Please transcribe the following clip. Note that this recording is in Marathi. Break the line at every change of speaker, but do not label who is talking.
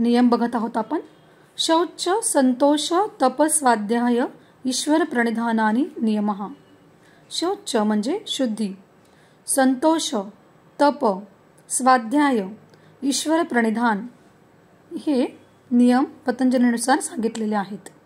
नियम बघत आहोत आपण शौच संतोष तप स्वाध्याय ईश्वर प्रणिधानानी नियम शौच म्हणजे शुद्धी संतोष तप स्वाध्याय ईश्वर प्रणिधान हे नियम पतंजलीनुसार सांगितलेले आहेत